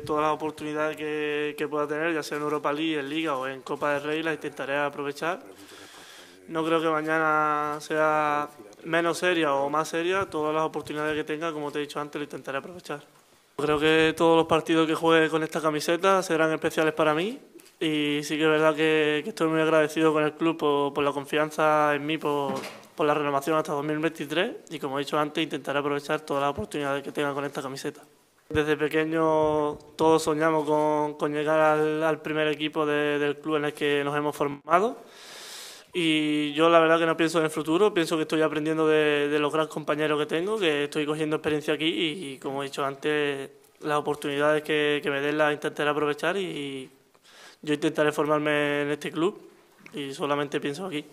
Todas las oportunidades que, pueda tener, ya sea en Europa League, en Liga o en Copa de Rey, las intentaré aprovechar. No creo que mañana sea menos seria o más seria. Todas las oportunidades que tenga, como te he dicho antes, lo intentaré aprovechar. Creo que todos los partidos que juegue con esta camiseta serán especiales para mí y sí que es verdad que, estoy muy agradecido con el club por, la confianza en mí, por, por la renovación hasta 2023 y como he dicho antes intentaré aprovechar todas las oportunidades que tenga con esta camiseta. Desde pequeño todos soñamos con, llegar al, primer equipo del club en el que nos hemos formado y yo la verdad que no pienso en el futuro, pienso que estoy aprendiendo de, los grandes compañeros que tengo, que estoy cogiendo experiencia aquí y, como he dicho antes, las oportunidades que, me den las intentaré aprovechar y yo intentaré formarme en este club y solamente pienso aquí.